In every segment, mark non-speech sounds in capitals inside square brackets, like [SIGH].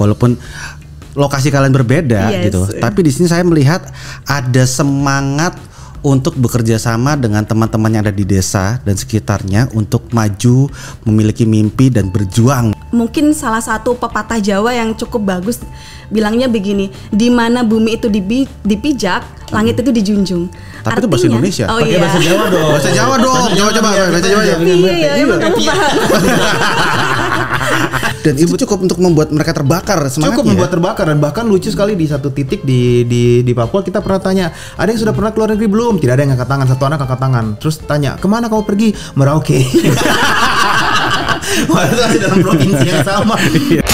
walaupun lokasi kalian berbeda yes. Iya gitu. Tapi di sini saya melihat ada semangat untuk bekerja sama dengan teman-teman yang ada di desa dan sekitarnya untuk maju, memiliki mimpi dan berjuang. Mungkin salah satu pepatah Jawa yang cukup bagus bilangnya begini, di mana bumi itu dipijak, langit itu dijunjung. Tapi Artinya, itu bahasa Indonesia. Oh iya. Pakai iya. bahasa Jawa dong. Bahasa Jawa dong. Jawa coba bahasa Jawa ya. Iya, iya, iya, iya. kamu paham. [LAUGHS] dan itu cukup untuk membuat mereka terbakar semangatnya. Cukup membuat terbakar dan bahkan lucu sekali di satu titik di di di Papua kita pernah tanya, ada yang sudah pernah keluar negeri belum? belum tidak ada yang angkat tangan satu anak angkat tangan terus tanya kemana kamu pergi Merauke waktu [LAUGHS] itu ada dalam provinsi yang sama iya.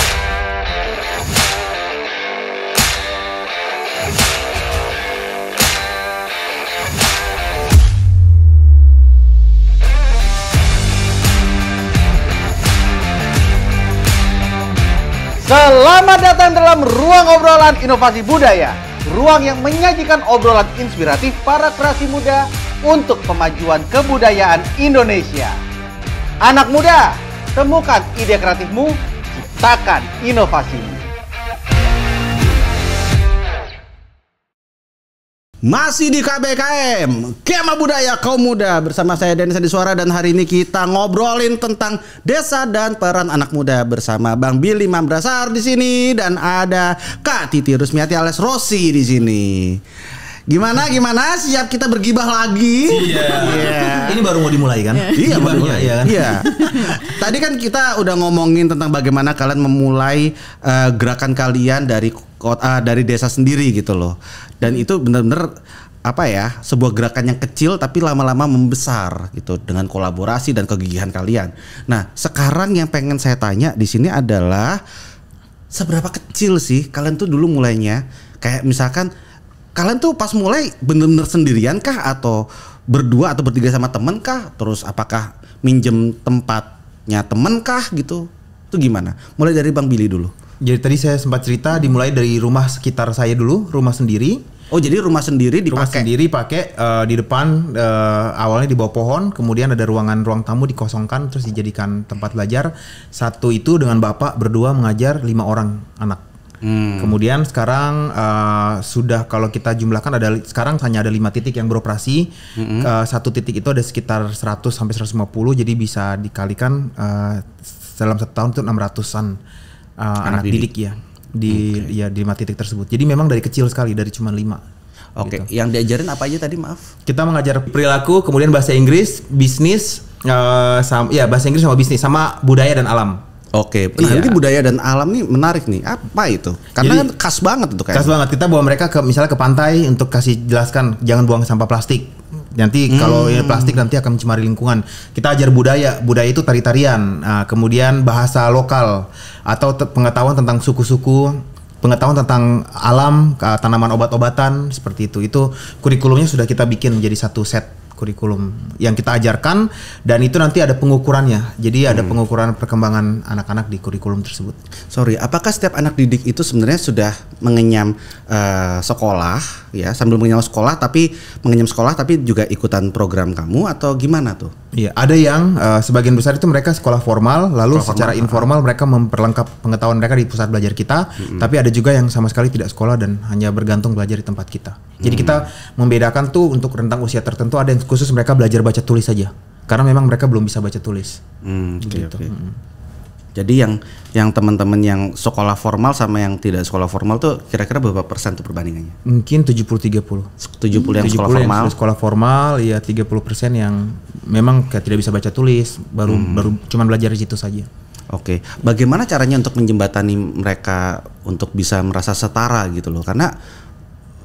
Selamat datang dalam ruang obrolan inovasi budaya ruang yang menyajikan obrolan inspiratif para kreasi muda untuk pemajuan kebudayaan Indonesia. Anak muda, temukan ide kreatifmu, ciptakan inovasimu. Masih di KBKM, Kema Budaya Kaum Muda bersama saya Denis Adi Suara dan hari ini kita ngobrolin tentang desa dan peran anak muda bersama Bang Billy Mambrasar di sini dan ada Kak Titi Rusmiati alias Rossi di sini. Gimana gimana siap kita bergibah lagi? Iya. Yeah. Ini baru mau dimulai kan? Iya, baru mulai. Iya kan? Iya. Tadi kan kita udah ngomongin tentang bagaimana kalian memulai uh, gerakan kalian dari kota ah, dari desa sendiri gitu loh. Dan itu benar-benar apa ya sebuah gerakan yang kecil tapi lama-lama membesar gitu dengan kolaborasi dan kegigihan kalian. Nah sekarang yang pengen saya tanya di sini adalah seberapa kecil sih kalian tuh dulu mulainya? Kayak misalkan kalian tuh pas mulai bener-bener sendirian kah atau berdua atau bertiga sama temen kah? Terus apakah minjem tempatnya temen kah gitu? Itu gimana? Mulai dari Bang Billy dulu. Jadi tadi saya sempat cerita dimulai dari rumah sekitar saya dulu, rumah sendiri. Oh jadi rumah sendiri dipakai? Rumah sendiri pakai uh, di depan uh, awalnya di bawah pohon, kemudian ada ruangan ruang tamu dikosongkan terus dijadikan tempat belajar. Satu itu dengan bapak berdua mengajar lima orang anak. Hmm. Kemudian sekarang uh, sudah kalau kita jumlahkan ada sekarang hanya ada lima titik yang beroperasi. hmm Uh, satu titik itu ada sekitar 100 sampai 150 jadi bisa dikalikan uh, dalam setahun tahun itu 600-an Eh, anak, anak didik. didik ya di okay. ya di lima titik tersebut. Jadi memang dari kecil sekali dari cuma lima. Oke, okay. gitu. yang diajarin apa aja tadi maaf? Kita mengajar perilaku, kemudian bahasa Inggris, bisnis, uh, eh, sama, ya bahasa Inggris sama bisnis, sama budaya dan alam. Oke, okay. Iya. nah iya. ini budaya dan alam nih menarik nih. Apa itu? Karena Jadi, kan khas banget tuh kayak. Khas banget. Kita bawa mereka ke misalnya ke pantai untuk kasih jelaskan jangan buang sampah plastik. Nanti hmm. kalau ini ya plastik nanti akan mencemari lingkungan. Kita ajar budaya, budaya itu tari-tarian, nah, kemudian bahasa lokal atau pengetahuan tentang suku-suku, pengetahuan tentang alam, tanaman obat-obatan seperti itu. Itu kurikulumnya sudah kita bikin menjadi satu set kurikulum yang kita ajarkan dan itu nanti ada pengukurannya. Jadi ada hmm. pengukuran perkembangan anak-anak di kurikulum tersebut. Sorry, apakah setiap anak didik itu sebenarnya sudah mengenyam uh, sekolah ya sambil mengenyam sekolah tapi mengenyam sekolah tapi juga ikutan program kamu atau gimana tuh? Iya, ada yang uh, sebagian besar itu mereka sekolah formal lalu sekolah secara formal. informal ah. mereka memperlengkap pengetahuan mereka di pusat belajar kita, hmm. tapi ada juga yang sama sekali tidak sekolah dan hanya bergantung belajar di tempat kita. Jadi hmm. kita membedakan tuh untuk rentang usia tertentu ada yang khusus mereka belajar baca tulis saja karena memang mereka belum bisa baca tulis hmm, okay, gitu okay. Hmm. jadi yang yang teman-teman yang sekolah formal sama yang tidak sekolah formal tuh kira-kira berapa persen tuh perbandingannya mungkin 70 30 70 hmm, yang 70 sekolah yang formal sekolah formal ya 30 persen yang memang kayak tidak bisa baca tulis baru hmm. baru cuman belajar di situ saja Oke, okay. bagaimana caranya untuk menjembatani mereka untuk bisa merasa setara gitu loh? Karena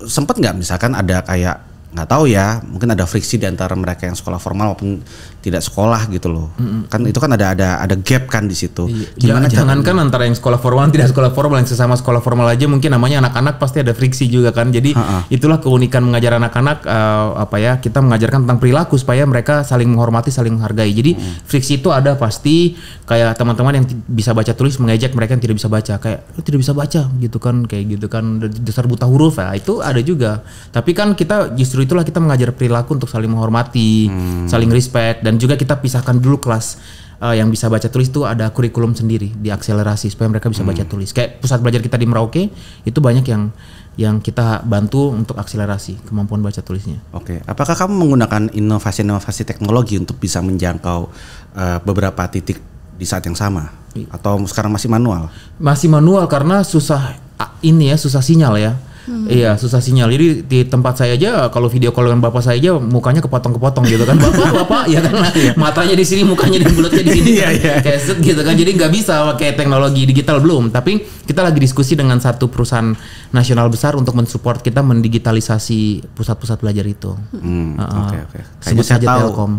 sempat nggak misalkan ada kayak nggak tahu ya mungkin ada friksi di antara mereka yang sekolah formal maupun tidak sekolah gitu loh mm-hmm. kan itu kan ada ada ada gap kan di situ iya. gimana jangan kan antara yang sekolah formal tidak sekolah formal yang sesama sekolah formal aja mungkin namanya anak-anak pasti ada friksi juga kan jadi Ha-ha. itulah keunikan mengajar anak-anak uh, apa ya kita mengajarkan tentang perilaku supaya mereka saling menghormati saling menghargai jadi mm-hmm. friksi itu ada pasti kayak teman-teman yang bisa baca tulis mengejek mereka yang tidak bisa baca kayak lo tidak bisa baca gitu kan kayak gitu kan dasar buta huruf ya itu ada juga tapi kan kita justru itulah kita mengajar perilaku untuk saling menghormati, hmm. saling respect dan juga kita pisahkan dulu kelas uh, yang bisa baca tulis itu ada kurikulum sendiri di akselerasi supaya mereka bisa hmm. baca tulis. Kayak pusat belajar kita di Merauke itu banyak yang yang kita bantu untuk akselerasi kemampuan baca tulisnya. Oke, apakah kamu menggunakan inovasi-inovasi teknologi untuk bisa menjangkau uh, beberapa titik di saat yang sama atau sekarang masih manual? Masih manual karena susah ini ya, susah sinyal ya. Hmm. Iya susah sinyal. Jadi di tempat saya aja kalau video call dengan bapak saya aja mukanya kepotong-kepotong gitu kan bapak [LAUGHS] bapak ya kan iya. matanya di sini mukanya di bulatnya di sini iya, kan? kayak gitu kan. Jadi nggak bisa pakai teknologi digital belum. Tapi kita lagi diskusi dengan satu perusahaan nasional besar untuk mensupport kita mendigitalisasi pusat-pusat belajar itu. Hmm, oke oke. Sebut saja tahu. Telkom.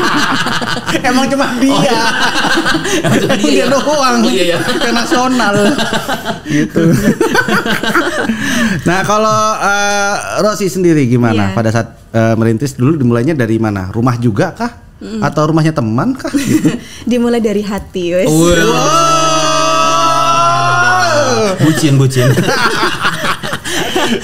[LAUGHS] Emang cuma dia. Oh, iya. Emang cuma dia, doang. Oh, iya, iya. nasional. gitu. [LAUGHS] nah, kalau uh, Rosi sendiri gimana yeah. pada saat uh, merintis dulu dimulainya dari mana? Rumah juga kah? Mm. Atau rumahnya teman kah? Gitu. [LAUGHS] Dimulai dari hati, wes. Wow bucin bucin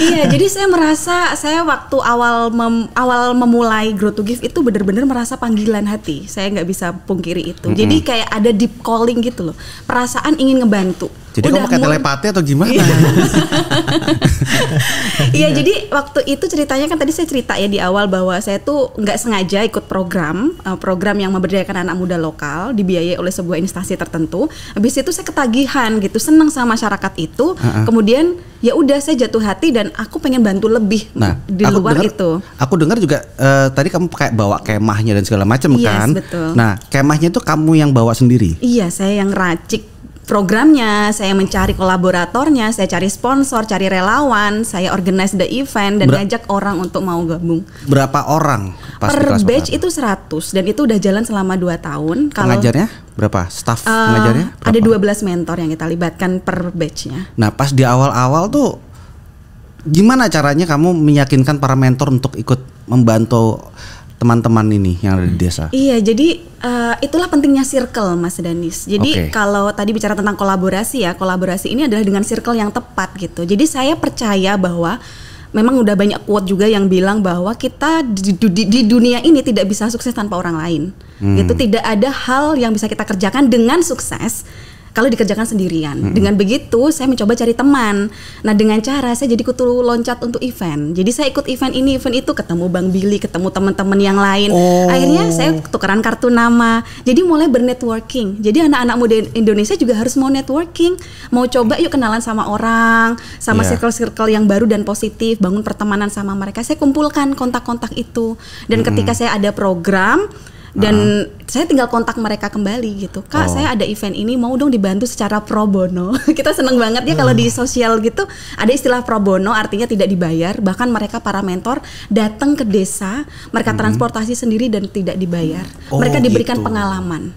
iya jadi saya merasa saya waktu awal mem, awal memulai grow to give itu benar-benar merasa panggilan hati saya nggak bisa pungkiri itu mm -hmm. jadi kayak ada deep calling gitu loh perasaan ingin ngebantu jadi kamu kayak telepati atau gimana? Iya. [LAUGHS] iya, iya jadi waktu itu ceritanya kan tadi saya cerita ya di awal bahwa saya tuh nggak sengaja ikut program eh, program yang memberdayakan anak muda lokal dibiayai oleh sebuah instansi tertentu. Habis itu saya ketagihan gitu, senang sama masyarakat itu. Uh -uh. Kemudian ya udah saya jatuh hati dan aku pengen bantu lebih nah, di luar denger, itu. Aku dengar juga uh, tadi kamu kayak bawa kemahnya dan segala macam yes, kan. Betul. Nah kemahnya itu kamu yang bawa sendiri. Iya saya yang racik programnya, saya mencari kolaboratornya, saya cari sponsor, cari relawan, saya organize the event dan Ber ngajak orang untuk mau gabung. Berapa orang? Pas per batch itu 100 dan itu udah jalan selama 2 tahun. Kalau pengajarnya berapa? Staff uh, pengajarnya? Berapa? Ada 12 mentor yang kita libatkan per batchnya. Nah, pas di awal-awal tuh gimana caranya kamu meyakinkan para mentor untuk ikut membantu teman-teman ini yang ada di hmm. desa. Iya, jadi uh, itulah pentingnya circle, Mas Danis. Jadi okay. kalau tadi bicara tentang kolaborasi ya, kolaborasi ini adalah dengan circle yang tepat gitu. Jadi saya percaya bahwa memang udah banyak quote juga yang bilang bahwa kita di, di, di dunia ini tidak bisa sukses tanpa orang lain. Hmm. Itu tidak ada hal yang bisa kita kerjakan dengan sukses kalau dikerjakan sendirian. Hmm. Dengan begitu saya mencoba cari teman. Nah dengan cara saya jadi kutu loncat untuk event. Jadi saya ikut event ini, event itu, ketemu Bang Billy, ketemu teman-teman yang lain. Oh. Akhirnya saya tukeran kartu nama. Jadi mulai bernetworking. Jadi anak-anak muda Indonesia juga harus mau networking, mau coba yuk kenalan sama orang, sama iya. circle-circle yeah. yang baru dan positif, bangun pertemanan sama mereka. Saya kumpulkan kontak-kontak itu. Dan hmm. ketika saya ada program dan uh saya tinggal kontak mereka kembali gitu kak oh. saya ada event ini mau dong dibantu secara pro bono [LAUGHS] kita seneng banget ya uh. kalau di sosial gitu ada istilah pro bono artinya tidak dibayar bahkan mereka para mentor datang ke desa mereka hmm. transportasi sendiri dan tidak dibayar oh, mereka diberikan gitu. pengalaman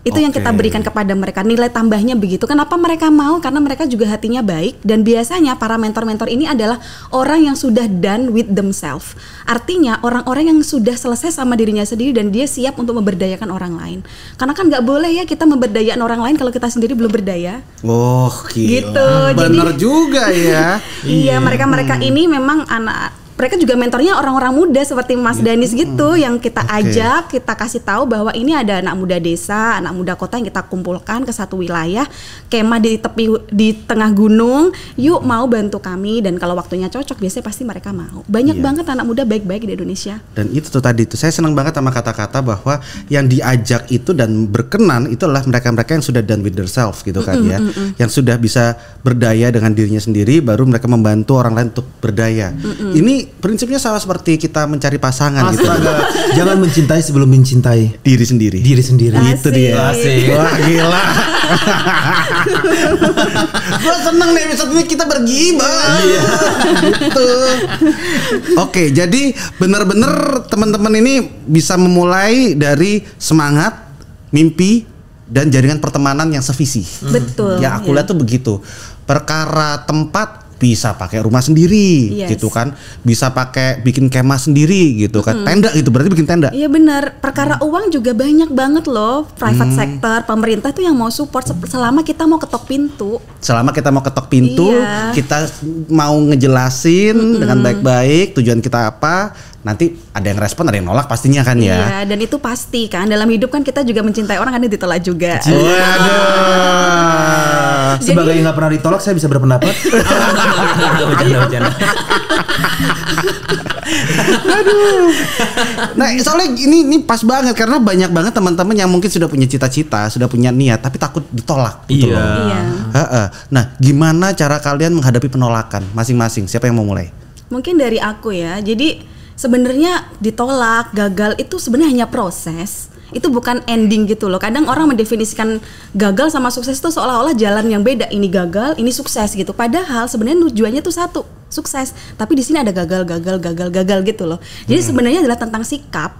itu okay. yang kita berikan kepada mereka. Nilai tambahnya begitu. Kenapa mereka mau? Karena mereka juga hatinya baik dan biasanya para mentor-mentor ini adalah orang yang sudah done with themselves. Artinya orang-orang yang sudah selesai sama dirinya sendiri dan dia siap untuk memberdayakan orang lain. Karena kan nggak boleh ya kita memberdayakan orang lain kalau kita sendiri belum berdaya. Oh, gila. gitu. Bener Jadi, juga ya. [LAUGHS] iya, mereka-mereka hmm. ini memang anak mereka juga mentornya orang-orang muda seperti Mas iya. Danis gitu hmm. yang kita okay. ajak, kita kasih tahu bahwa ini ada anak muda desa, anak muda kota yang kita kumpulkan ke satu wilayah, kemah di tepi di tengah gunung, yuk mau bantu kami dan kalau waktunya cocok biasanya pasti mereka mau. Banyak yeah. banget anak muda baik-baik di Indonesia. Dan itu tuh tadi itu saya senang banget sama kata-kata bahwa yang diajak itu dan berkenan itu adalah mereka-mereka yang sudah done with themselves gitu kan mm -mm, ya, mm -mm. yang sudah bisa berdaya dengan dirinya sendiri baru mereka membantu orang lain untuk berdaya. Mm -mm. Ini prinsipnya sama seperti kita mencari pasangan gitu. Astaga. gitu. Jangan mencintai sebelum mencintai diri sendiri. Diri sendiri. Asik. Itu dia. Asik. Wah, gila. [LAUGHS] Gue seneng nih episode ini kita bergibah. Iya. gitu. Oke, jadi benar-benar teman-teman ini bisa memulai dari semangat, mimpi, dan jaringan pertemanan yang sevisi. Betul. Ya aku iya. lihat tuh begitu. Perkara tempat bisa pakai rumah sendiri yes. gitu kan bisa pakai bikin kemah sendiri gitu kan hmm. tenda gitu berarti bikin tenda iya benar perkara hmm. uang juga banyak banget loh private hmm. sector pemerintah tuh yang mau support selama kita mau ketok pintu selama kita mau ketok pintu iya. kita mau ngejelasin hmm. dengan baik-baik tujuan kita apa nanti ada yang respon ada yang nolak pastinya kan ya iya dan itu pasti kan dalam hidup kan kita juga mencintai orang kan ditolak juga waduh [LAUGHS] Sebagai sebagai nggak pernah ditolak saya bisa berpendapat [LAUGHS] Aduh. Nah, soalnya ini ini pas banget karena banyak banget teman-teman yang mungkin sudah punya cita-cita, sudah punya niat tapi takut ditolak gitu iya. loh. Iya. Nah, gimana cara kalian menghadapi penolakan masing-masing? Siapa yang mau mulai? Mungkin dari aku ya. Jadi sebenarnya ditolak, gagal itu sebenarnya hanya proses itu bukan ending gitu loh. Kadang orang mendefinisikan gagal sama sukses itu seolah-olah jalan yang beda. Ini gagal, ini sukses gitu. Padahal sebenarnya tujuannya tuh satu, sukses. Tapi di sini ada gagal, gagal, gagal, gagal gitu loh. Jadi hmm. sebenarnya adalah tentang sikap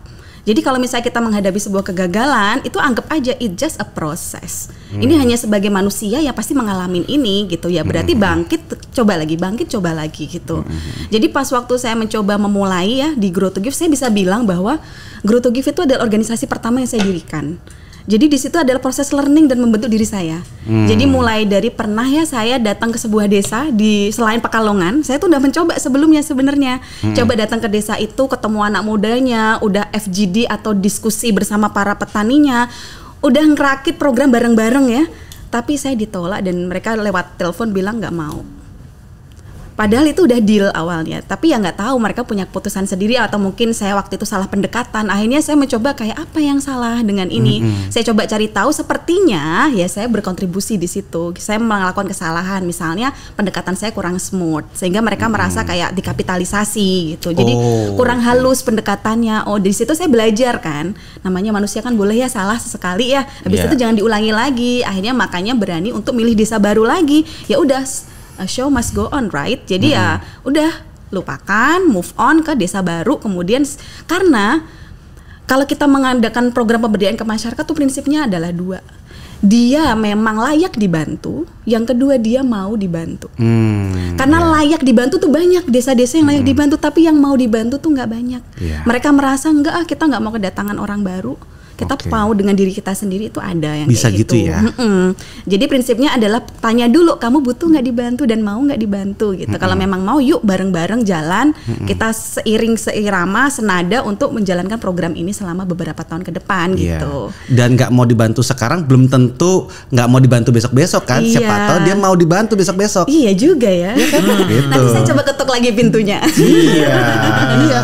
jadi kalau misalnya kita menghadapi sebuah kegagalan, itu anggap aja it just a process. Hmm. Ini hanya sebagai manusia ya pasti mengalami ini gitu ya. Berarti hmm. bangkit, coba lagi, bangkit, coba lagi gitu. Hmm. Jadi pas waktu saya mencoba memulai ya di Grow to Give, saya bisa bilang bahwa Grow to Give itu adalah organisasi pertama yang saya dirikan. Jadi di situ adalah proses learning dan membentuk diri saya. Hmm. Jadi mulai dari pernah ya saya datang ke sebuah desa di selain Pekalongan, saya tuh udah mencoba sebelumnya sebenarnya. Hmm. Coba datang ke desa itu ketemu anak mudanya, udah FGD atau diskusi bersama para petaninya, udah ngerakit program bareng-bareng ya. Tapi saya ditolak dan mereka lewat telepon bilang nggak mau. Padahal itu udah deal awalnya, tapi ya nggak tahu mereka punya keputusan sendiri atau mungkin saya waktu itu salah pendekatan. Akhirnya saya mencoba kayak apa yang salah dengan ini. Mm -hmm. Saya coba cari tahu sepertinya ya saya berkontribusi di situ. Saya melakukan kesalahan misalnya pendekatan saya kurang smooth sehingga mereka mm -hmm. merasa kayak dikapitalisasi gitu. Jadi oh, kurang halus pendekatannya. Oh, di situ saya belajar kan. Namanya manusia kan boleh ya salah sesekali ya. Habis yeah. itu jangan diulangi lagi. Akhirnya makanya berani untuk milih desa baru lagi. Ya udah a show must go on right jadi hmm. ya mm-hmm. udah lupakan move on ke desa baru kemudian karena kalau kita mengadakan program pemberdayaan ke masyarakat tuh prinsipnya adalah dua dia memang layak dibantu, yang kedua dia mau dibantu. Hmm, Karena yeah. layak dibantu tuh banyak desa-desa yang layak hmm. dibantu, tapi yang mau dibantu tuh nggak banyak. Yeah. Mereka merasa enggak, ah kita nggak mau kedatangan orang baru, kita okay. mau dengan diri kita sendiri itu ada yang bisa gitu, ya. Mm-mm. Jadi prinsipnya adalah tanya dulu kamu butuh nggak dibantu dan mau nggak dibantu gitu. Kalau memang mau yuk bareng-bareng jalan Mm-mm. kita seiring seirama senada untuk menjalankan program ini selama beberapa tahun ke depan yeah. gitu. Dan nggak mau dibantu sekarang belum tentu nggak mau dibantu besok-besok kan? Yeah. Siapa tahu dia mau dibantu besok-besok. Iya juga ya. Iya kan? mm. gitu. Nanti saya coba ketuk lagi pintunya. iya. [LAUGHS] iya.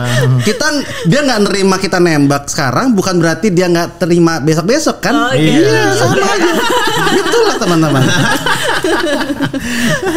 Kita dia nggak nerima kita nembak sekarang bukan berarti dia nggak terima besok-besok kan? Oh, iya, iya sama aja. Itulah teman-teman.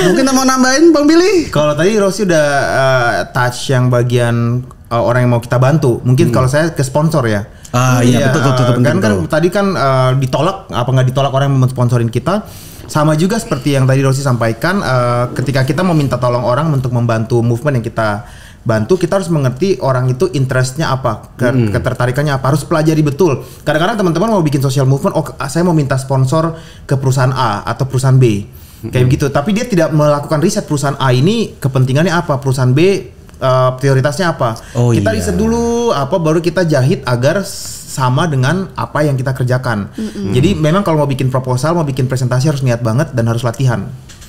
Mungkin mau nambahin Bang Billy? Kalau tadi Rosi udah uh, touch yang bagian uh, orang yang mau kita bantu. Mungkin hmm. kalau saya ke sponsor ya. Ah iya, iya betul betul, betul, eh, kan, betul kan betul. kan tadi kan uh, ditolak apa nggak ditolak orang yang sponsorin kita sama juga seperti yang tadi Rosi sampaikan uh, ketika kita meminta tolong orang untuk membantu movement yang kita bantu kita harus mengerti orang itu interestnya apa hmm. ketertarikannya apa harus pelajari betul kadang-kadang teman-teman mau bikin social movement oh saya mau minta sponsor ke perusahaan A atau perusahaan B kayak begitu hmm. tapi dia tidak melakukan riset perusahaan A ini kepentingannya apa perusahaan B uh, prioritasnya apa. Oh, kita iya. riset dulu apa baru kita jahit agar sama dengan apa yang kita kerjakan. -hmm. Jadi memang kalau mau bikin proposal, mau bikin presentasi harus niat banget dan harus latihan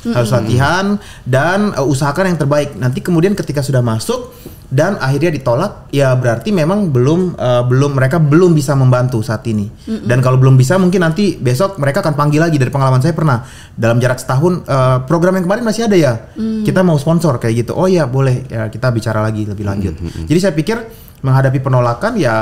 harus latihan dan uh, usahakan yang terbaik. Nanti kemudian ketika sudah masuk dan akhirnya ditolak, ya berarti memang belum uh, belum mereka belum bisa membantu saat ini. Hmm. Dan kalau belum bisa mungkin nanti besok mereka akan panggil lagi dari pengalaman saya pernah dalam jarak setahun uh, program yang kemarin masih ada ya. Hmm. Kita mau sponsor kayak gitu. Oh ya boleh ya kita bicara lagi lebih lanjut. Hmm. Jadi saya pikir menghadapi penolakan ya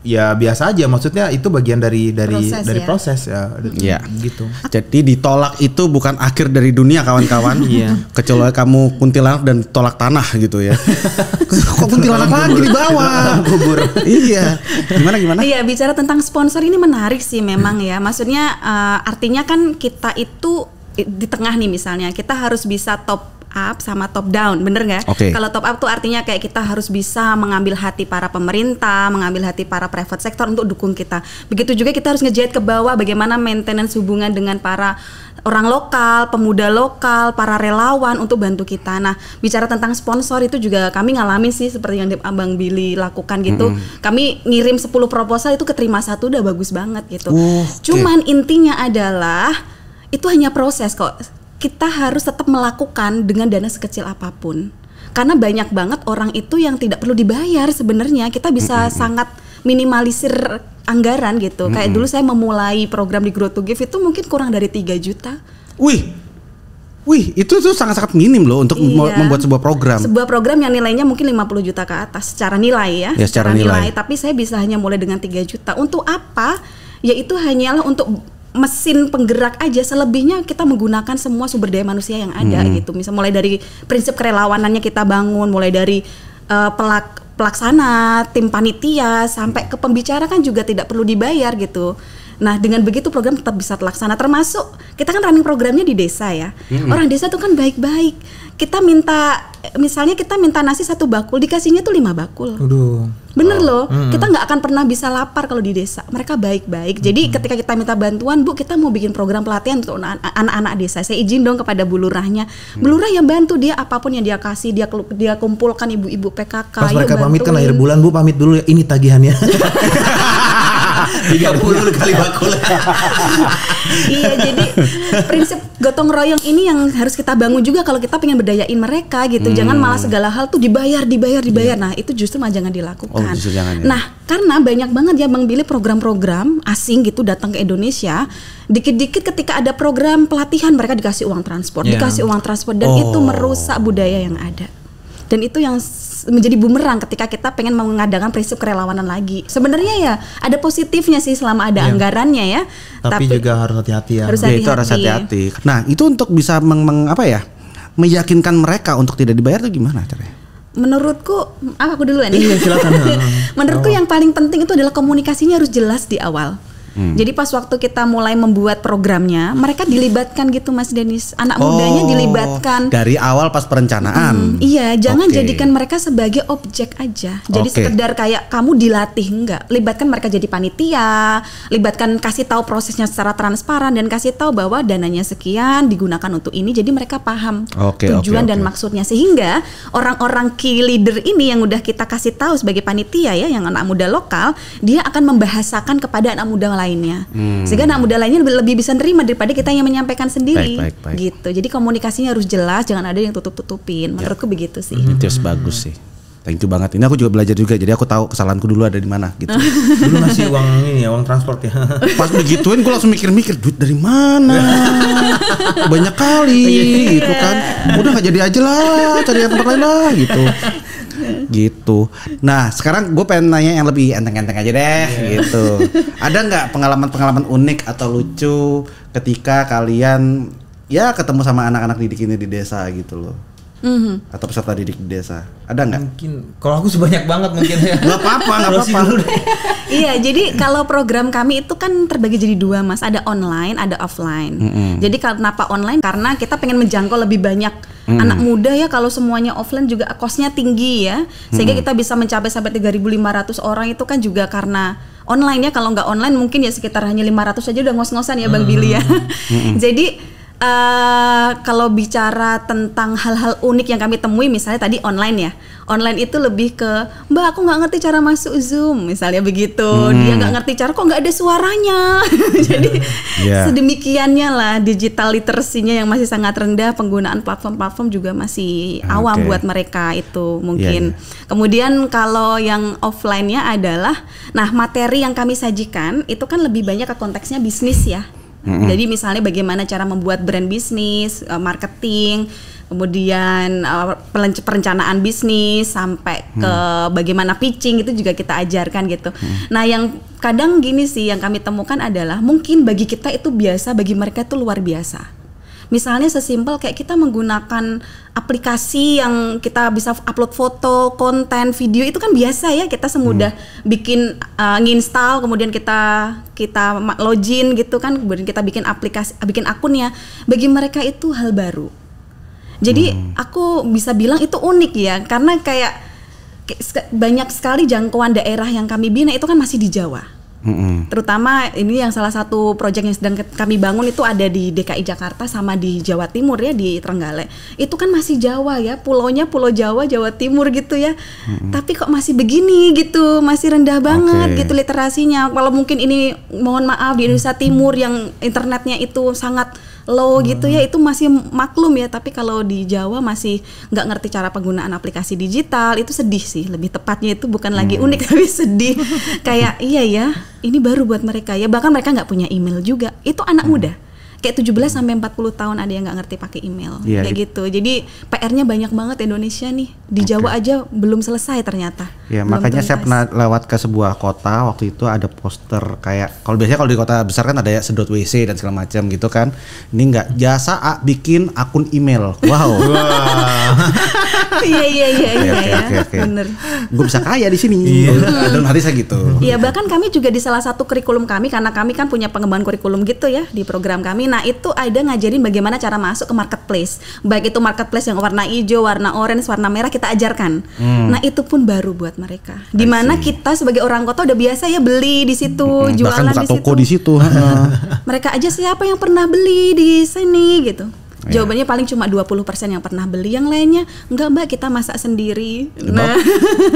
ya biasa aja maksudnya itu bagian dari dari proses, dari ya? proses ya hmm. yeah. Ya. gitu jadi ditolak itu bukan akhir dari dunia kawan-kawan [LAUGHS] yeah. kecuali kamu kuntilanak dan tolak tanah gitu ya [LAUGHS] kok kuntilanak lagi di bawah kubur [LAUGHS] iya gimana gimana iya bicara tentang sponsor ini menarik sih memang ya maksudnya uh, artinya kan kita itu di tengah nih misalnya kita harus bisa top up sama top down, bener nggak? Okay. Kalau top up tuh artinya kayak kita harus bisa mengambil hati para pemerintah, mengambil hati para private sector untuk dukung kita. Begitu juga kita harus ngejahit ke bawah bagaimana maintenance hubungan dengan para orang lokal, pemuda lokal, para relawan untuk bantu kita. Nah, bicara tentang sponsor itu juga kami ngalamin sih seperti yang Abang Billy lakukan gitu. Mm -hmm. Kami ngirim 10 proposal itu keterima satu udah bagus banget gitu. Uh, okay. Cuman intinya adalah itu hanya proses kok kita harus tetap melakukan dengan dana sekecil apapun. Karena banyak banget orang itu yang tidak perlu dibayar sebenarnya. Kita bisa mm -hmm. sangat minimalisir anggaran gitu. Mm -hmm. Kayak dulu saya memulai program di Grow to Give itu mungkin kurang dari 3 juta. Wih, Wih, itu tuh sangat-sangat minim loh untuk iya. membuat sebuah program. Sebuah program yang nilainya mungkin 50 juta ke atas secara nilai ya. Ya secara, secara nilai. nilai. Tapi saya bisa hanya mulai dengan 3 juta. Untuk apa? Yaitu hanyalah untuk mesin penggerak aja selebihnya kita menggunakan semua sumber daya manusia yang ada hmm. gitu misal mulai dari prinsip kerelawanannya kita bangun mulai dari uh, pelak pelaksana tim panitia sampai ke pembicara kan juga tidak perlu dibayar gitu Nah, dengan begitu program tetap bisa terlaksana. Termasuk kita kan running programnya di desa ya. -hmm. Orang desa itu kan baik-baik. Kita minta misalnya kita minta nasi satu bakul dikasihnya tuh lima bakul. Aduh. Bener oh. loh, -hmm. kita nggak akan pernah bisa lapar kalau di desa. Mereka baik-baik. Jadi -hmm. ketika kita minta bantuan, Bu, kita mau bikin program pelatihan untuk anak-anak desa. Saya izin dong kepada Bu Lurahnya. Mm. Bu Lurah yang bantu dia apapun yang dia kasih, dia dia kumpulkan ibu-ibu PKK. Pas mereka bantuin. pamit kan akhir bulan, Bu, pamit dulu ya, ini tagihannya. [LAUGHS] 30 kali bakul. iya, jadi prinsip gotong royong ini yang harus kita bangun juga kalau kita pengen berdayain mereka gitu. Hmm. Jangan malah segala hal tuh dibayar, dibayar, dibayar. Yeah. Nah, itu justru mah jangan dilakukan. Oh, justru jangan. Ya. Nah, karena banyak banget ya Bang Billy program-program asing gitu datang ke Indonesia. Dikit-dikit ketika ada program pelatihan mereka dikasih uang transport, yeah. dikasih uang transport dan oh. itu merusak budaya yang ada. Dan itu yang menjadi bumerang ketika kita pengen mengadakan prinsip kerelawanan lagi. Sebenarnya ya ada positifnya sih selama ada yeah. anggarannya ya. Tapi, Tapi juga harus hati-hati ya. Harus ya, hati-hati. itu harus hati-hati. Nah, itu untuk bisa meng, meng apa ya? meyakinkan mereka untuk tidak dibayar itu gimana caranya? menurutku ah, aku duluan nih. Ya? Iya, [LAUGHS] Menurutku oh. yang paling penting itu adalah komunikasinya harus jelas di awal. Hmm. Jadi pas waktu kita mulai membuat programnya, mereka dilibatkan gitu Mas Denis. Anak oh, mudanya dilibatkan. Dari awal pas perencanaan. Hmm, iya, jangan okay. jadikan mereka sebagai objek aja. Jadi okay. sekedar kayak kamu dilatih enggak. Libatkan mereka jadi panitia, libatkan kasih tahu prosesnya secara transparan dan kasih tahu bahwa dananya sekian digunakan untuk ini. Jadi mereka paham okay, tujuan okay, dan maksudnya sehingga orang-orang key leader ini yang udah kita kasih tahu sebagai panitia ya yang anak muda lokal, dia akan membahasakan kepada anak muda lainnya. Hmm. Sehingga anak muda lainnya lebih, lebih bisa nerima daripada kita yang menyampaikan sendiri. Baik, baik, baik. Gitu. Jadi komunikasinya harus jelas, jangan ada yang tutup-tutupin. Ya. Menurutku ya. begitu sih. -hmm. Itu bagus sih. Thank you banget. Ini aku juga belajar juga. Jadi aku tahu kesalahanku dulu ada di mana gitu. [LAUGHS] dulu ngasih uang ini ya, uang transport ya. [LAUGHS] Pas begituin gue langsung mikir-mikir duit dari mana. [LAUGHS] Banyak kali iya. gitu kan. Udah gak jadi aja lah, cari yang lain lah gitu gitu. Nah sekarang gue pengen nanya yang lebih enteng-enteng aja deh yeah. gitu. Ada nggak pengalaman-pengalaman unik atau lucu ketika kalian ya ketemu sama anak-anak didik ini di desa gitu loh? Mm -hmm. atau peserta didik di desa ada nggak? Mungkin kalau aku sebanyak banget mungkin [LAUGHS] nggak apa-apa, nggak apa-apa. [LAUGHS] iya, jadi kalau program kami itu kan terbagi jadi dua mas, ada online, ada offline. Mm -hmm. Jadi kenapa online? Karena kita pengen menjangkau lebih banyak mm. anak muda ya. Kalau semuanya offline juga kosnya tinggi ya, sehingga mm. kita bisa mencapai sampai 3.500 orang itu kan juga karena online ya. Kalau nggak online mungkin ya sekitar hanya 500 aja udah ngos-ngosan ya bang Billy ya. mm -hmm. [LAUGHS] jadi uh, kalau bicara tentang hal-hal unik yang kami temui misalnya tadi online ya online itu lebih ke mbak aku nggak ngerti cara masuk zoom misalnya begitu hmm. dia nggak ngerti cara kok nggak ada suaranya [LAUGHS] jadi yeah. sedemikiannya lah digital literasinya yang masih sangat rendah penggunaan platform-platform juga masih awam buat mereka itu mungkin yeah, yeah. kemudian kalau yang offline-nya adalah nah materi yang kami sajikan itu kan lebih banyak ke konteksnya bisnis ya hmm Jadi misalnya bagaimana cara membuat brand bisnis, eh, marketing, kemudian eh, perencanaan bisnis sampai hmm. ke mm. bagaimana pitching itu juga kita ajarkan gitu. Hmm. Nah, yang kadang gini sih yang kami temukan adalah mungkin bagi kita itu biasa, bagi mereka itu luar biasa. Misalnya sesimpel kayak kita menggunakan aplikasi yang kita bisa upload foto, konten, video itu kan biasa ya kita semudah hmm. bikin uh, eh, nginstal kemudian kita kita login gitu kan kemudian kita bikin aplikasi bikin akunnya. Bagi mereka itu hal baru. Jadi hmm. aku bisa bilang itu unik ya karena kayak banyak sekali jangkauan daerah yang kami bina itu kan masih di Jawa Mm-hmm. Terutama ini yang salah satu proyek yang sedang kami bangun itu ada di DKI Jakarta sama di Jawa Timur ya di Trenggalek Itu kan masih Jawa ya, pulaunya Pulau Jawa, Jawa Timur gitu ya. Mm-hmm. Tapi kok masih begini gitu, masih rendah banget okay. gitu literasinya. Kalau mungkin ini mohon maaf di Indonesia Timur yang internetnya itu sangat low hmm. gitu ya itu masih maklum ya tapi kalau di Jawa masih nggak ngerti cara penggunaan aplikasi digital itu sedih sih lebih tepatnya itu bukan lagi hmm. unik [LAUGHS] tapi sedih kayak iya ya ini baru buat mereka ya bahkan mereka nggak punya email juga itu anak hmm. muda kayak 17 sampai 40 tahun ada yang nggak ngerti pakai email yeah, kayak iya. gitu. Jadi PR-nya banyak banget Indonesia nih. Di okay. Jawa aja belum selesai ternyata. Ya, yeah, makanya tuntas. saya pernah lewat ke sebuah kota waktu itu ada poster kayak kalau biasanya kalau di kota besar kan ada ya sedot WC dan segala macam gitu kan. Ini nggak jasa A bikin akun email. Wow. [LAUGHS] [LAUGHS] Iya iya iya iya. Ya. Bener. Gue bisa kaya di sini. Yeah. Dalam hati saya gitu. Iya, yeah, bahkan kami juga di salah satu kurikulum kami karena kami kan punya pengembangan kurikulum gitu ya di program kami Nah itu ada ngajarin bagaimana cara masuk ke marketplace. Baik itu marketplace yang warna hijau, warna orange, warna merah kita ajarkan. Hmm. Nah itu pun baru buat mereka. Dimana kita sebagai orang kota udah biasa ya beli di situ, hmm. hmm. jualan Bahkan buka di situ. toko di situ. mereka aja siapa yang pernah beli di sini gitu. Ya. Jawabannya paling cuma 20% yang pernah beli Yang lainnya Enggak mbak kita masak sendiri iya, Nah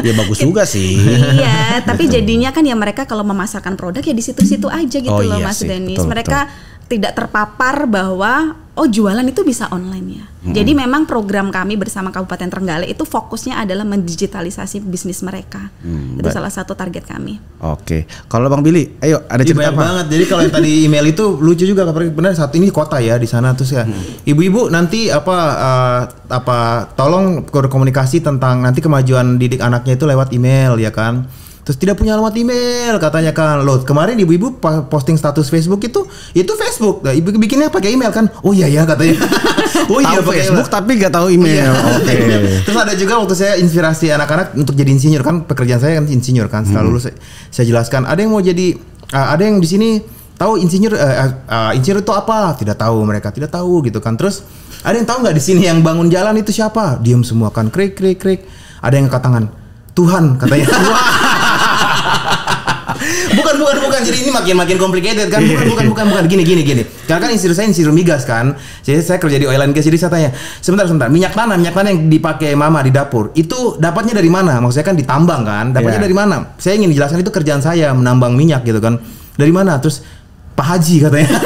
Ya bagus juga sih Iya Tapi gitu. jadinya kan ya mereka Kalau memasarkan produk ya di situ-situ aja gitu oh, loh iya Mas Denis Mereka betul tidak terpapar bahwa oh jualan itu bisa online ya. Hmm. Jadi memang program kami bersama Kabupaten Trenggalek itu fokusnya adalah mendigitalisasi bisnis mereka. Hmm, itu salah satu target kami. Oke. Kalau Bang Billy, ayo ada iya, cerita apa? banget. Jadi kalau yang tadi [LAUGHS] email itu lucu juga benar saat ini kota ya di sana terus ya. Hmm. Ibu-ibu hmm. nanti apa uh, apa tolong berkomunikasi tentang nanti kemajuan didik anaknya itu lewat email ya kan Terus tidak punya alamat email katanya kan. Loh, kemarin ibu-ibu posting status Facebook itu itu Facebook. Nah, ibu bikinnya pakai email kan. Oh iya ya katanya. [LAUGHS] oh iya tahu Facebook email. tapi gak tahu email. Iya. Oke. Okay. [LAUGHS] Terus ada juga waktu saya inspirasi anak-anak untuk jadi insinyur kan pekerjaan saya kan insinyur kan. Setelah hmm. saya, saya jelaskan ada yang mau jadi uh, ada yang di sini tahu insinyur uh, uh, insinyur itu apa tidak tahu mereka tidak tahu gitu kan terus ada yang tahu nggak di sini yang bangun jalan itu siapa diem semua kan krik krik krik ada yang angkat tangan Tuhan katanya [LAUGHS] bukan bukan jadi ini makin makin complicated kan bukan bukan bukan bukan gini gini gini karena kan istri saya istri migas kan jadi saya kerja di oil and gas jadi saya tanya sebentar sebentar minyak tanah minyak tanah yang dipakai mama di dapur itu dapatnya dari mana maksudnya kan ditambang kan dapatnya yeah. dari mana saya ingin jelaskan itu kerjaan saya menambang minyak gitu kan dari mana terus Pak Haji katanya [LAUGHS]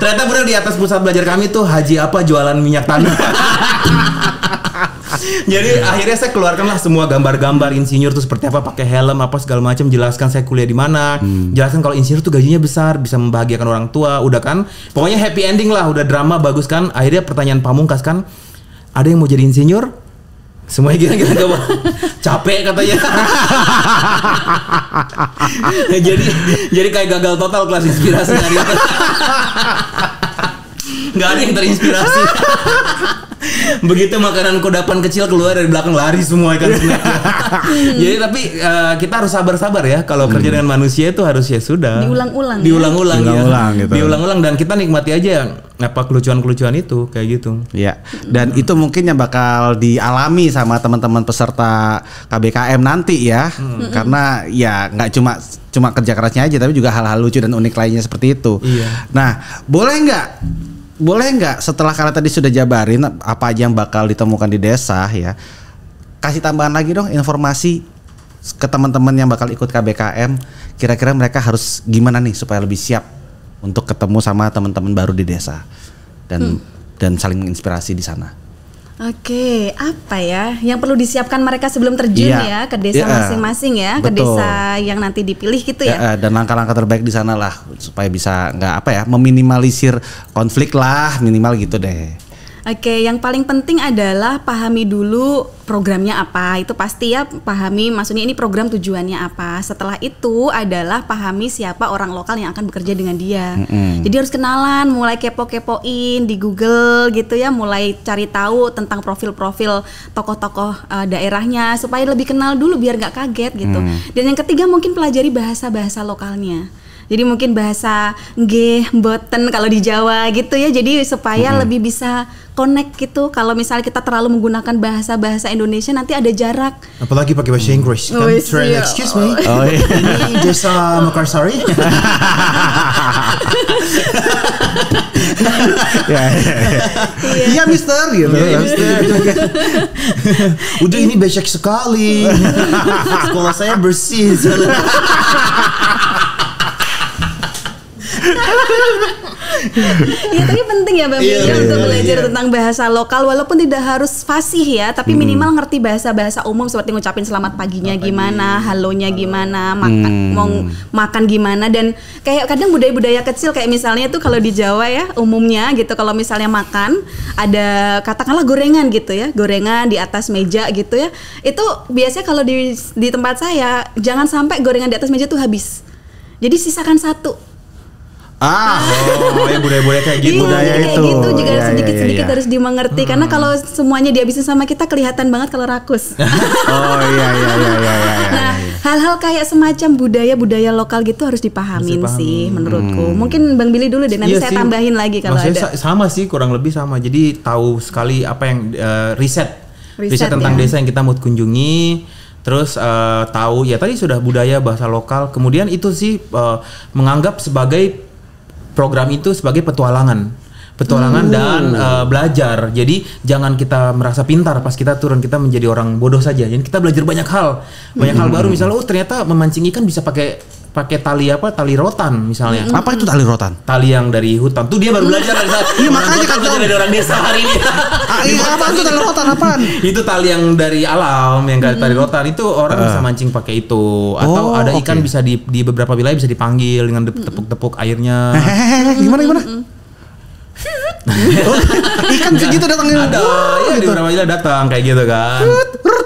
ternyata benar di atas pusat belajar kami tuh Haji apa jualan minyak tanah [LAUGHS] Jadi iya. akhirnya saya keluarkanlah semua gambar-gambar insinyur tuh seperti apa, pakai helm apa segala macam, jelaskan saya kuliah di mana, hmm. jelaskan kalau insinyur tuh gajinya besar, bisa membahagiakan orang tua, udah kan. Pokoknya happy ending lah, udah drama bagus kan. Akhirnya pertanyaan pamungkas kan, ada yang mau jadi insinyur? Semuanya gila-gila gak [LAUGHS] Capek katanya [LAUGHS] Jadi jadi kayak gagal total kelas inspirasi hari [LAUGHS] nggak ada yang terinspirasi [LAUGHS] begitu makanan kudapan kecil keluar dari belakang lari semua ikan snacknya [LAUGHS] jadi tapi uh, kita harus sabar-sabar ya kalau hmm. kerja dengan manusia itu harus ya sudah diulang-ulang ya. diulang-ulang ya. diulang-ulang gitu. diulang-ulang dan kita nikmati aja apa kelucuan-kelucuan itu kayak gitu. Ya Dan hmm. itu mungkin yang bakal dialami sama teman-teman peserta KBKM nanti ya. Hmm. Karena ya nggak cuma cuma kerja kerasnya aja tapi juga hal-hal lucu dan unik lainnya seperti itu. Iya. Nah, boleh nggak boleh nggak setelah karena tadi sudah jabarin apa aja yang bakal ditemukan di desa ya kasih tambahan lagi dong informasi ke teman-teman yang bakal ikut KBKM kira-kira mereka harus gimana nih supaya lebih siap untuk ketemu sama teman-teman baru di desa dan hmm. dan saling menginspirasi di sana Oke, apa ya yang perlu disiapkan mereka sebelum terjun ya, ya ke desa iya. masing-masing ya, ya, ke desa yang nanti dipilih gitu ya? ya dan langkah-langkah terbaik di sana lah supaya bisa nggak apa ya meminimalisir konflik lah minimal gitu deh. Oke, yang paling penting adalah pahami dulu programnya apa. Itu pasti ya pahami maksudnya ini program tujuannya apa. Setelah itu adalah pahami siapa orang lokal yang akan bekerja dengan dia. Mm-hmm. Jadi harus kenalan, mulai kepo-kepoin di Google gitu ya, mulai cari tahu tentang profil-profil tokoh-tokoh uh, daerahnya supaya lebih kenal dulu biar nggak kaget gitu. Mm. Dan yang ketiga mungkin pelajari bahasa-bahasa lokalnya. Jadi mungkin bahasa nggih, boten kalau di Jawa gitu ya. Jadi supaya mm-hmm. lebih bisa connect gitu kalau misalnya kita terlalu menggunakan bahasa-bahasa Indonesia nanti ada jarak apalagi pakai bahasa Inggris Hmm. oh, iya. excuse me oh, oh [LAUGHS] [LAUGHS] iya. ini desa uh, ya, ya, Iya Mister gitu. Iya Mister. Udah ini becek sekali. [LAUGHS] Sekolah saya bersih. Iya tapi penting ya Mbak iya, Mia yeah, untuk yeah, belajar yeah. tentang bahasa lokal walaupun tidak harus fasih ya, tapi hmm. minimal ngerti bahasa-bahasa umum seperti ngucapin selamat paginya selamat gimana, halonya gimana, makan hmm. mau makan gimana dan kayak kadang budaya-budaya kecil kayak misalnya tuh kalau di Jawa ya umumnya gitu kalau misalnya makan ada katakanlah gorengan gitu ya, gorengan di atas meja gitu ya. Itu biasanya kalau di di tempat saya jangan sampai gorengan di atas meja tuh habis. Jadi sisakan satu Ah, oh, ya budaya-budaya kayak gitu. Iya, budaya kayak itu. gitu juga iya, sedikit-sedikit ya, ya. harus dimengerti hmm. karena kalau hmm. semuanya dihabisin sama kita kelihatan banget kalau rakus. [LAUGHS] oh iya iya iya iya. iya, iya nah, iya. hal-hal kayak semacam budaya-budaya lokal gitu harus dipahamin harus sih menurutku. Hmm. Mungkin Bang Billy dulu deh nanti iya saya sih. tambahin lagi kalau Maksudnya ada. sama sih, kurang lebih sama. Jadi tahu sekali apa yang uh, riset riset, riset tentang ya. desa yang kita mau kunjungi terus uh, tahu ya tadi sudah budaya bahasa lokal kemudian itu sih uh, menganggap sebagai program itu sebagai petualangan petualangan hmm. dan uh, belajar. Jadi jangan kita merasa pintar pas kita turun kita menjadi orang bodoh saja. Jadi kita belajar banyak hal, banyak hmm. hal baru. Misalnya, oh ternyata memancing ikan bisa pakai pakai tali apa tali rotan misalnya apa itu tali rotan tali yang dari hutan tuh dia baru belajar dari iya makanya kan belajar dari orang desa hari ini [LAUGHS] ah, iya apa itu tali rotan apaan [LAUGHS] itu tali yang dari alam yang dari tali hmm. rotan itu orang ah. bisa mancing pakai itu atau oh, ada ikan bisa di, di beberapa wilayah bisa dipanggil dengan hmm. tepuk-tepuk airnya [LAUGHS] gimana gimana hmm. oh, ikan kayak gitu datangnya ada ya di gitu. beberapa wilayah datang kayak gitu kan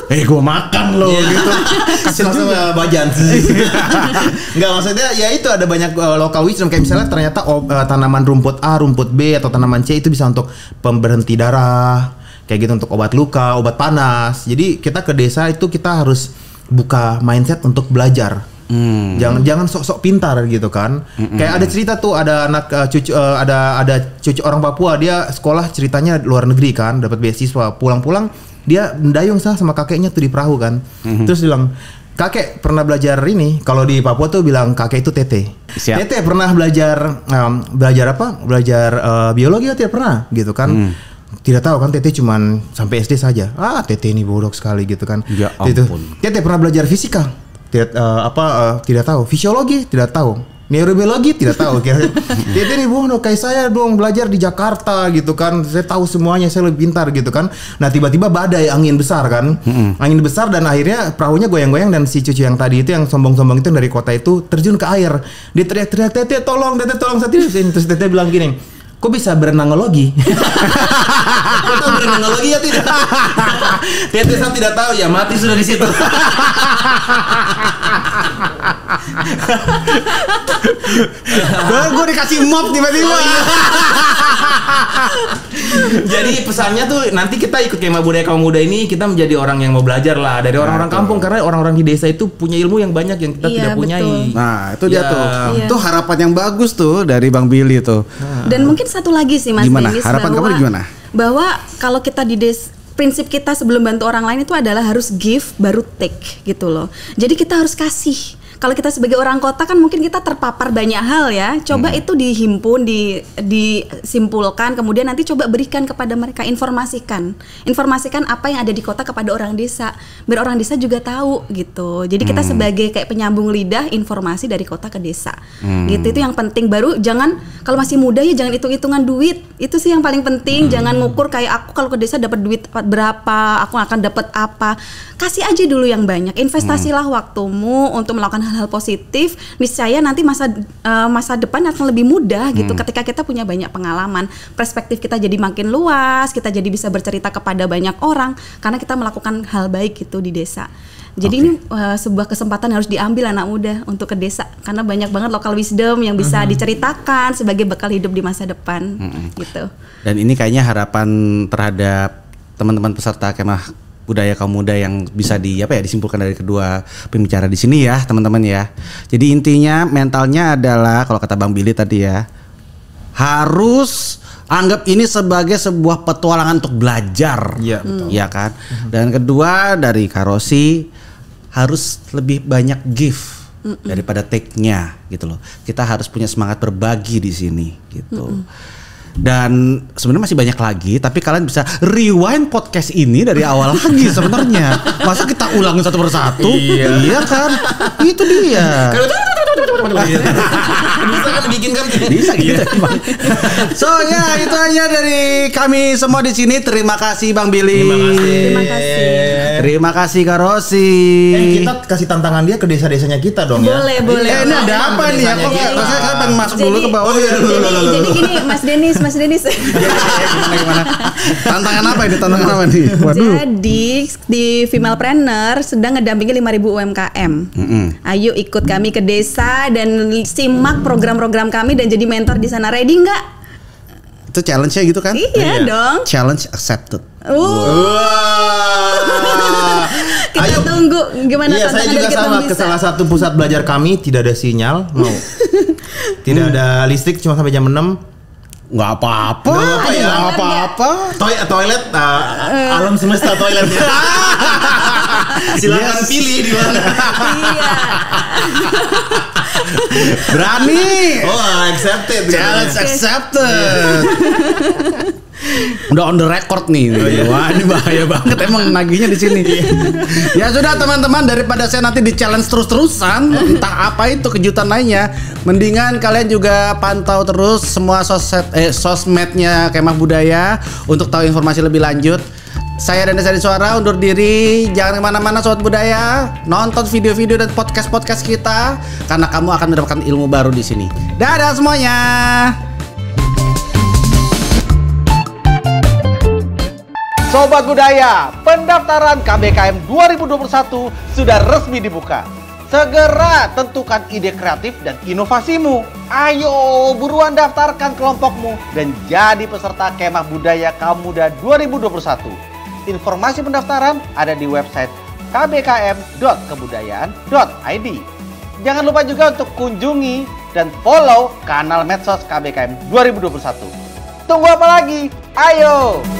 eh gue makan loh yeah. gitu [LAUGHS] kasih langsung ke bajan iya. [LAUGHS] nggak maksudnya ya itu ada banyak uh, local wisdom kayak misalnya ternyata uh, tanaman rumput A rumput B atau tanaman C itu bisa untuk pemberhenti darah kayak gitu untuk obat luka obat panas jadi kita ke desa itu kita harus buka mindset untuk belajar Hmm. Jangan jangan sok-sok pintar gitu kan. hmm. Kayak ada cerita tuh ada anak uh, cucu uh, ada ada cucu orang Papua dia sekolah ceritanya luar negeri kan, dapat beasiswa. Pulang-pulang dia mendayung sah sama kakeknya tuh di perahu kan mm-hmm. terus bilang kakek pernah belajar ini kalau di Papua tuh bilang kakek itu tete Siap. tete pernah belajar um, belajar apa belajar uh, biologi atau tidak pernah gitu kan mm. Tidak tahu kan Tete cuman sampai SD saja. Ah Tete ini bodoh sekali gitu kan. Ya ampun. pernah belajar fisika. Tidak uh, apa uh, tidak tahu. Fisiologi tidak tahu neurobiologi tidak tahu kira [LAUGHS] dia tadi bung kayak saya dong belajar di Jakarta gitu kan saya tahu semuanya saya lebih pintar gitu kan nah tiba-tiba badai angin besar kan hmm. angin besar dan akhirnya perahunya goyang-goyang dan si cucu yang tadi itu yang sombong-sombong itu dari kota itu terjun ke air dia teriak-teriak tete tolong tete tolong saya terus tete bilang gini Kok bisa berenangologi? Kau [LAUGHS] berenangologi ya tidak? [LAUGHS] Tetesan tidak tahu ya mati sudah di situ. gue dikasih mop tiba-tiba. Oh, iya. [LAUGHS] Jadi pesannya tuh nanti kita ikut kema budaya kaum muda ini kita menjadi orang yang mau belajar lah dari orang-orang kampung karena orang-orang di desa itu punya ilmu yang banyak yang kita iya, tidak punyai. Betul. Nah itu dia iya. tuh, iya. harapan yang bagus tuh dari Bang Billy tuh. Nah. Dan mungkin satu lagi sih Mas Gimana? Dennis, Harapan bahwa, kamu gimana? Bahwa kalau kita di des prinsip kita sebelum bantu orang lain itu adalah harus give baru take gitu loh. Jadi kita harus kasih kalau kita sebagai orang kota kan mungkin kita terpapar banyak hal ya. Coba hmm. itu dihimpun, di disimpulkan, kemudian nanti coba berikan kepada mereka informasikan, informasikan apa yang ada di kota kepada orang desa. Biar orang desa juga tahu gitu. Jadi kita hmm. sebagai kayak penyambung lidah informasi dari kota ke desa. Hmm. Gitu itu yang penting. Baru jangan kalau masih muda ya jangan hitung-hitungan duit. Itu sih yang paling penting. Hmm. Jangan ngukur kayak aku kalau ke desa dapat duit berapa, aku akan dapat apa. Kasih aja dulu yang banyak. Investasilah hmm. waktumu untuk melakukan hal-hal positif, niscaya nanti masa uh, masa depan akan lebih mudah gitu. Hmm. Ketika kita punya banyak pengalaman, perspektif kita jadi makin luas, kita jadi bisa bercerita kepada banyak orang karena kita melakukan hal baik gitu di desa. Jadi okay. ini uh, sebuah kesempatan harus diambil anak muda untuk ke desa karena banyak banget lokal wisdom yang bisa uh-huh. diceritakan sebagai bekal hidup di masa depan uh-huh. gitu. Dan ini kayaknya harapan terhadap teman-teman peserta kemah budaya kaum muda yang bisa di apa ya disimpulkan dari kedua pembicara di sini ya teman-teman ya. Jadi intinya mentalnya adalah kalau kata Bang Billy tadi ya harus anggap ini sebagai sebuah petualangan untuk belajar. ya betul. Iya kan? Mm-hmm. Dan kedua dari Karosi harus lebih banyak give daripada take-nya gitu loh. Kita harus punya semangat berbagi di sini gitu. Mm -mm dan sebenarnya masih banyak lagi tapi kalian bisa rewind podcast ini dari awal lagi sebenarnya masa kita ulangin satu persatu iya, iya kan itu dia iya kan bikin kan bisa gitu. Iya. [LAUGHS] so ya itu aja dari kami semua di sini. Terima kasih Bang Billy. Terima kasih. Terima kasih. Terima Kak Rosi. Eh, kita kasih tantangan dia ke desa-desanya kita dong ya. Boleh, boleh. Eh, ini ada apa nih ya? Kok saya kan pengen masuk dulu ke bawah. jadi, jadi gini Mas Denis, Mas Denis. [LAUGHS] Tantangan apa ini? Tantangan apa nih? Waduh. Jadi di Female Planner sedang ngedampingi 5000 UMKM. Mm -hmm. Ayo ikut kami ke desa dan simak program program kami dan jadi mentor di sana ready nggak? Itu challenge-nya gitu kan? Iya, iya. dong. Challenge accepted. Uh. Wow. [LAUGHS] kita Ayo. tunggu gimana iya, saya juga sama ke salah satu pusat belajar kami tidak ada sinyal, no. [LAUGHS] tidak hmm. ada listrik cuma sampai jam 6 nggak apa-apa apa ya nggak apa-apa Toi toilet uh, uh. alam semesta toilet [LAUGHS] silakan yes. pilih di mana iya Berani. Oh, accepted. Challenge accepted. [LAUGHS] Udah on the record nih. Oh, iya. Wah, ini bahaya banget emang naginya di sini. Iya. ya sudah teman-teman, daripada saya nanti di challenge terus-terusan, iya. entah apa itu kejutan lainnya, mendingan kalian juga pantau terus semua sosmed eh sosmednya Kemah Budaya untuk tahu informasi lebih lanjut. Saya dan Desari Suara undur diri. Jangan kemana-mana Sobat Budaya. Nonton video-video dan podcast-podcast kita. Karena kamu akan mendapatkan ilmu baru di sini. Dadah semuanya. Sobat Budaya, pendaftaran KBKM 2021 sudah resmi dibuka. Segera tentukan ide kreatif dan inovasimu. Ayo buruan daftarkan kelompokmu dan jadi peserta Kemah Budaya Kamuda 2021. Informasi pendaftaran ada di website kbkm.kebudayaan.id. Jangan lupa juga untuk kunjungi dan follow kanal medsos KBKM 2021. Tunggu apa lagi? Ayo!